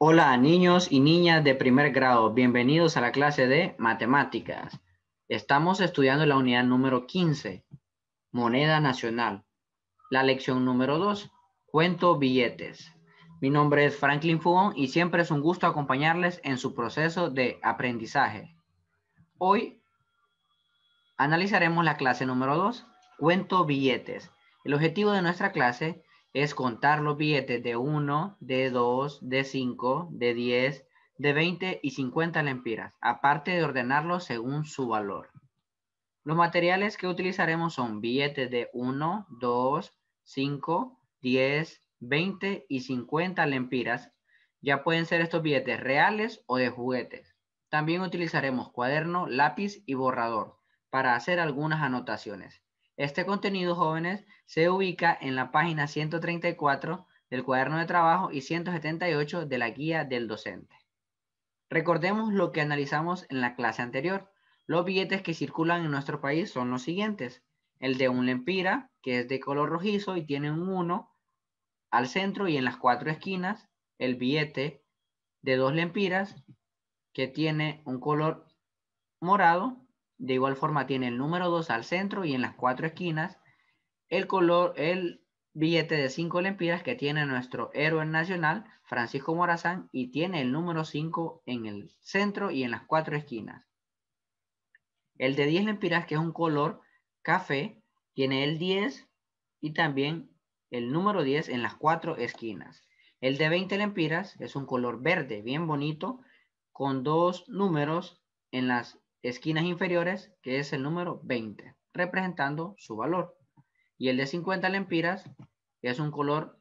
Hola niños y niñas de primer grado, bienvenidos a la clase de matemáticas. Estamos estudiando la unidad número 15, moneda nacional. La lección número 2, cuento billetes. Mi nombre es Franklin Fugón y siempre es un gusto acompañarles en su proceso de aprendizaje. Hoy analizaremos la clase número 2, cuento billetes. El objetivo de nuestra clase es contar los billetes de 1, de 2, de 5, de 10, de 20 y 50 lempiras, aparte de ordenarlos según su valor. Los materiales que utilizaremos son billetes de 1, 2, 5, 10, 20 y 50 lempiras. Ya pueden ser estos billetes reales o de juguetes. También utilizaremos cuaderno, lápiz y borrador para hacer algunas anotaciones. Este contenido, jóvenes, se ubica en la página 134 del cuaderno de trabajo y 178 de la guía del docente. Recordemos lo que analizamos en la clase anterior. Los billetes que circulan en nuestro país son los siguientes. El de un lempira, que es de color rojizo y tiene un 1 al centro y en las cuatro esquinas. El billete de dos lempiras, que tiene un color morado. De igual forma tiene el número 2 al centro y en las cuatro esquinas el color, el billete de 5 lempiras que tiene nuestro héroe nacional, Francisco Morazán, y tiene el número 5 en el centro y en las cuatro esquinas. El de 10 lempiras, que es un color café, tiene el 10 y también el número 10 en las cuatro esquinas. El de 20 lempiras es un color verde, bien bonito, con dos números en las esquinas inferiores, que es el número 20, representando su valor. Y el de 50 lempiras es un color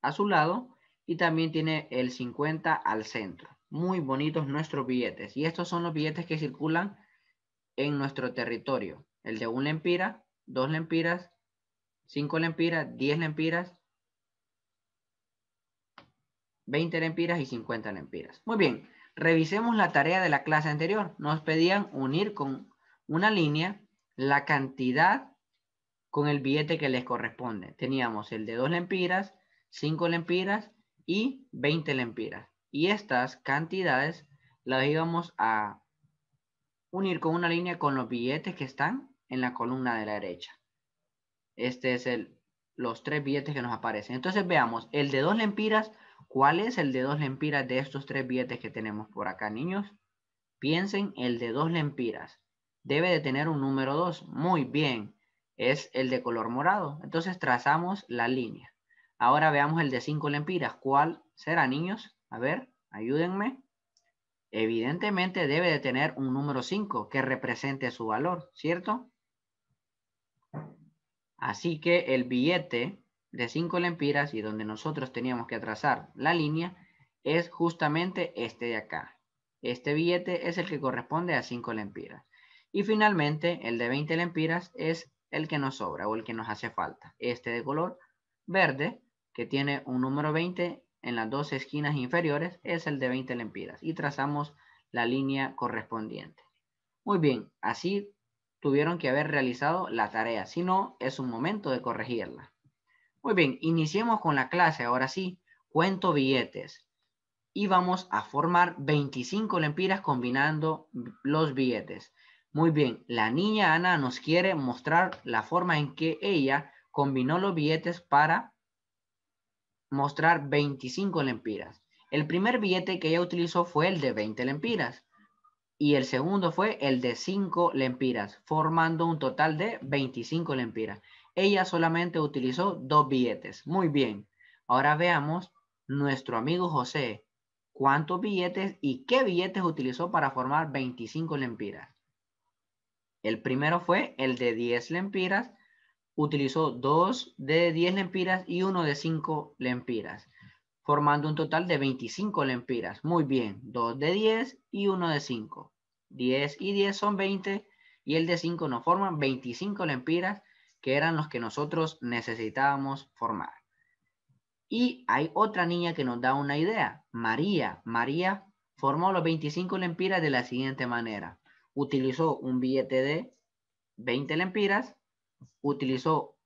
azulado y también tiene el 50 al centro. Muy bonitos nuestros billetes. Y estos son los billetes que circulan en nuestro territorio. El de 1 lempira, 2 lempiras, 5 lempiras, 10 lempiras, 20 lempiras y 50 lempiras. Muy bien, revisemos la tarea de la clase anterior. Nos pedían unir con una línea la cantidad con el billete que les corresponde. Teníamos el de dos lempiras, 5 lempiras y 20 lempiras. Y estas cantidades las íbamos a unir con una línea con los billetes que están en la columna de la derecha. Este es el, los tres billetes que nos aparecen. Entonces veamos, el de dos lempiras, ¿cuál es el de dos lempiras de estos tres billetes que tenemos por acá, niños? Piensen, el de 2 lempiras debe de tener un número 2. Muy bien es el de color morado. Entonces trazamos la línea. Ahora veamos el de 5 lempiras. ¿Cuál será, niños? A ver, ayúdenme. Evidentemente debe de tener un número 5 que represente su valor, ¿cierto? Así que el billete de 5 lempiras y donde nosotros teníamos que trazar la línea es justamente este de acá. Este billete es el que corresponde a 5 lempiras. Y finalmente, el de 20 lempiras es el que nos sobra o el que nos hace falta. Este de color verde, que tiene un número 20 en las dos esquinas inferiores, es el de 20 lempiras. Y trazamos la línea correspondiente. Muy bien, así tuvieron que haber realizado la tarea. Si no, es un momento de corregirla. Muy bien, iniciemos con la clase. Ahora sí, cuento billetes. Y vamos a formar 25 lempiras combinando los billetes. Muy bien, la niña Ana nos quiere mostrar la forma en que ella combinó los billetes para mostrar 25 lempiras. El primer billete que ella utilizó fue el de 20 lempiras y el segundo fue el de 5 lempiras, formando un total de 25 lempiras. Ella solamente utilizó dos billetes. Muy bien. Ahora veamos nuestro amigo José. ¿Cuántos billetes y qué billetes utilizó para formar 25 lempiras? El primero fue el de 10 lempiras. Utilizó dos de 10 lempiras y uno de 5 lempiras, formando un total de 25 lempiras. Muy bien, dos de 10 y uno de 5. 10 y 10 son 20 y el de 5 nos forman 25 lempiras, que eran los que nosotros necesitábamos formar. Y hay otra niña que nos da una idea, María. María formó los 25 lempiras de la siguiente manera utilizó un billete de 20 lempiras, utilizó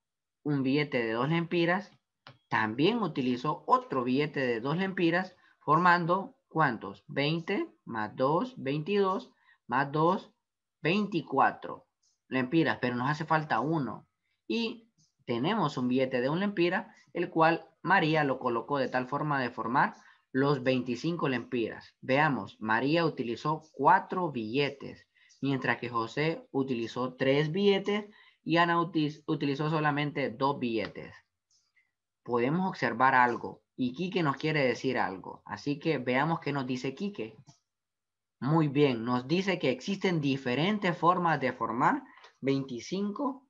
un billete de 2 lempiras, también utilizó otro billete de 2 lempiras, formando ¿cuántos? 20 más 2, 22, más 2, 24 lempiras, pero nos hace falta uno. Y tenemos un billete de 1 lempira, el cual María lo colocó de tal forma de formar los 25 lempiras. Veamos, María utilizó cuatro billetes mientras que José utilizó tres billetes y Ana utilizó solamente dos billetes. Podemos observar algo y Quique nos quiere decir algo. Así que veamos qué nos dice Quique. Muy bien, nos dice que existen diferentes formas de formar 25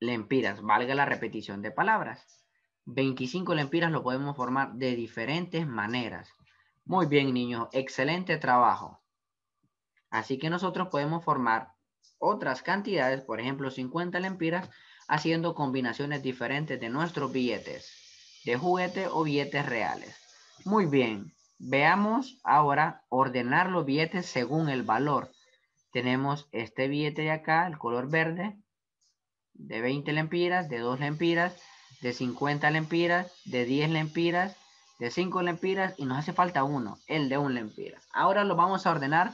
lempiras, valga la repetición de palabras. 25 lempiras lo podemos formar de diferentes maneras. Muy bien, niños, excelente trabajo. Así que nosotros podemos formar otras cantidades, por ejemplo 50 lempiras, haciendo combinaciones diferentes de nuestros billetes, de juguete o billetes reales. Muy bien, veamos ahora ordenar los billetes según el valor. Tenemos este billete de acá, el color verde, de 20 lempiras, de 2 lempiras, de 50 lempiras, de 10 lempiras, de 5 lempiras y nos hace falta uno, el de 1 lempira. Ahora lo vamos a ordenar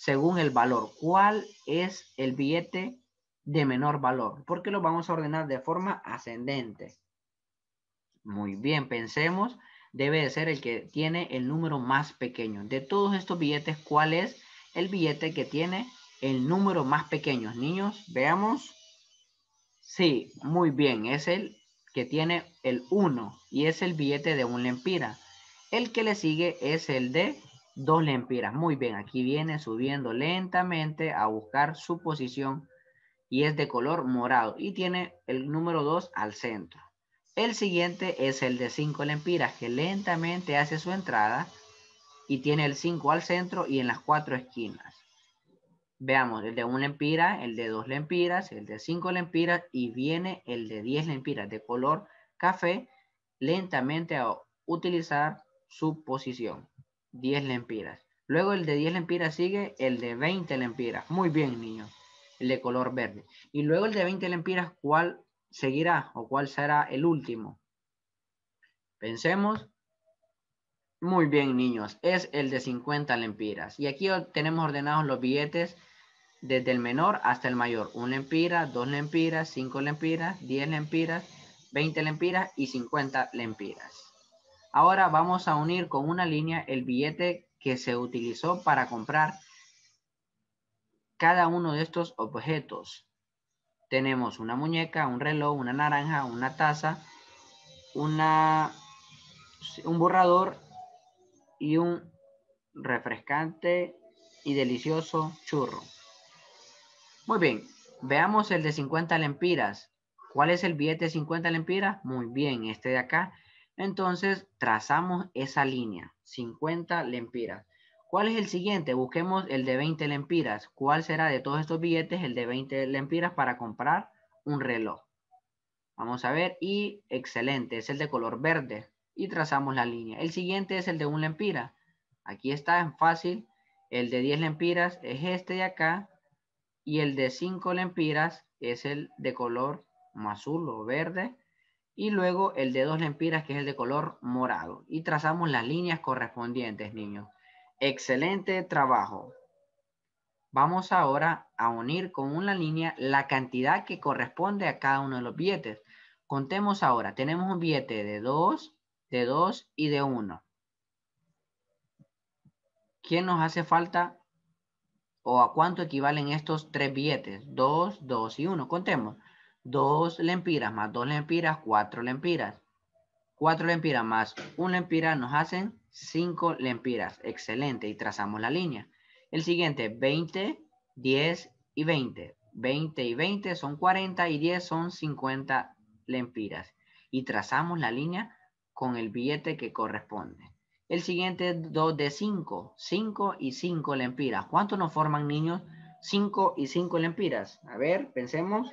según el valor. ¿Cuál es el billete de menor valor? Porque lo vamos a ordenar de forma ascendente. Muy bien, pensemos. Debe de ser el que tiene el número más pequeño. De todos estos billetes, ¿cuál es el billete que tiene el número más pequeño? Niños, veamos. Sí, muy bien. Es el que tiene el 1 y es el billete de un lempira. El que le sigue es el de Dos lempiras. Muy bien, aquí viene subiendo lentamente a buscar su posición y es de color morado y tiene el número 2 al centro. El siguiente es el de 5 lempiras que lentamente hace su entrada y tiene el 5 al centro y en las cuatro esquinas. Veamos, el de 1 lempira, el de 2 lempiras, el de 5 lempiras y viene el de 10 lempiras de color café lentamente a utilizar su posición. 10 lempiras. Luego el de 10 lempiras sigue el de 20 lempiras. Muy bien, niños. El de color verde. Y luego el de 20 lempiras, ¿cuál seguirá o cuál será el último? Pensemos. Muy bien, niños. Es el de 50 lempiras. Y aquí tenemos ordenados los billetes desde el menor hasta el mayor. 1 lempira, 2 lempiras, 5 lempiras, 10 lempiras, 20 lempiras y 50 lempiras. Ahora vamos a unir con una línea el billete que se utilizó para comprar cada uno de estos objetos. Tenemos una muñeca, un reloj, una naranja, una taza, un borrador y un refrescante y delicioso churro. Muy bien, veamos el de 50 lempiras. ¿Cuál es el billete de 50 lempiras? Muy bien, este de acá entonces, trazamos esa línea, 50 lempiras. ¿Cuál es el siguiente? Busquemos el de 20 lempiras. ¿Cuál será de todos estos billetes el de 20 lempiras para comprar un reloj? Vamos a ver. Y excelente, es el de color verde. Y trazamos la línea. El siguiente es el de 1 lempira. Aquí está, en fácil. El de 10 lempiras es este de acá. Y el de 5 lempiras es el de color azul o verde y luego el de dos lempiras que es el de color morado y trazamos las líneas correspondientes niños. Excelente trabajo. Vamos ahora a unir con una línea la cantidad que corresponde a cada uno de los billetes. Contemos ahora, tenemos un billete de 2, de 2 y de 1. ¿Quién nos hace falta o a cuánto equivalen estos tres billetes? 2, 2 y 1. Contemos. 2 lempiras más 2 lempiras, 4 lempiras. 4 lempiras más 1 lempira nos hacen 5 lempiras. Excelente. Y trazamos la línea. El siguiente, 20, 10 y 20. 20 y 20 son 40 y 10 son 50 lempiras. Y trazamos la línea con el billete que corresponde. El siguiente 2 de 5. 5 y 5 lempiras. ¿Cuánto nos forman, niños? 5 y 5 lempiras. A ver, pensemos.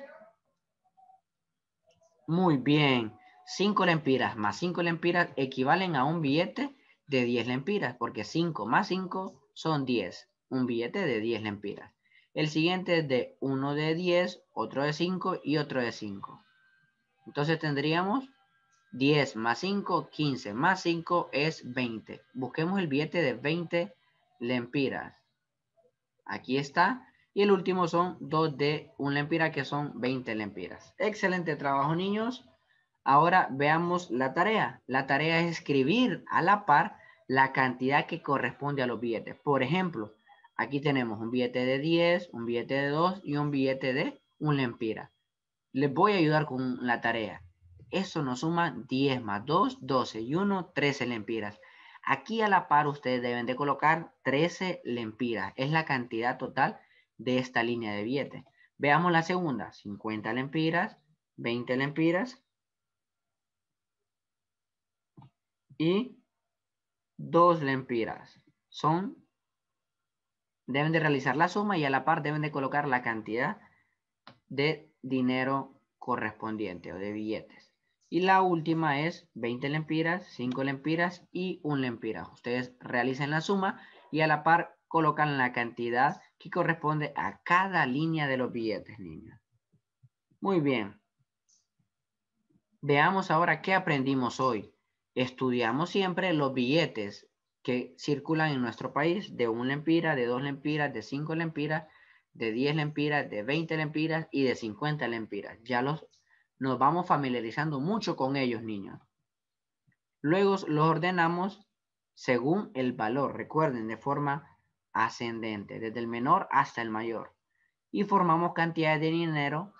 Muy bien. 5 lempiras más 5 lempiras equivalen a un billete de 10 lempiras, porque 5 más 5 son 10. Un billete de 10 lempiras. El siguiente es de uno de 10, otro de 5 y otro de 5. Entonces tendríamos 10 más 5, 15 más 5 es 20. Busquemos el billete de 20 lempiras. Aquí está. Y el último son 2 de 1 lempira, que son 20 lempiras. Excelente trabajo, niños. Ahora veamos la tarea. La tarea es escribir a la par la cantidad que corresponde a los billetes. Por ejemplo, aquí tenemos un billete de 10, un billete de 2 y un billete de 1 lempira. Les voy a ayudar con la tarea. Eso nos suma 10 más 2, 12 y 1, 13 lempiras. Aquí a la par ustedes deben de colocar 13 lempiras. Es la cantidad total de esta línea de billete. Veamos la segunda, 50 lempiras, 20 lempiras y 2 lempiras. Son, deben de realizar la suma y a la par deben de colocar la cantidad de dinero correspondiente o de billetes. Y la última es 20 lempiras, 5 lempiras y 1 lempira. Ustedes realicen la suma y a la par colocan la cantidad que corresponde a cada línea de los billetes, niños. Muy bien. Veamos ahora qué aprendimos hoy. Estudiamos siempre los billetes que circulan en nuestro país de un lempira, de dos lempiras, de cinco lempiras, de diez lempiras, de veinte lempiras y de cincuenta lempiras. Ya los, nos vamos familiarizando mucho con ellos, niños. Luego los ordenamos según el valor, recuerden, de forma ascendente, desde el menor hasta el mayor. Y formamos cantidades de dinero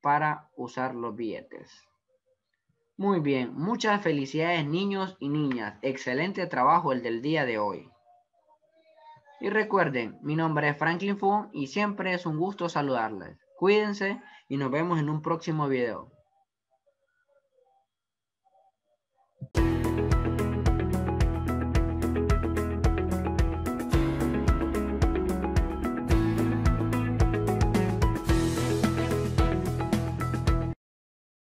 para usar los billetes. Muy bien, muchas felicidades niños y niñas. Excelente trabajo el del día de hoy. Y recuerden, mi nombre es Franklin Fu y siempre es un gusto saludarles. Cuídense y nos vemos en un próximo video.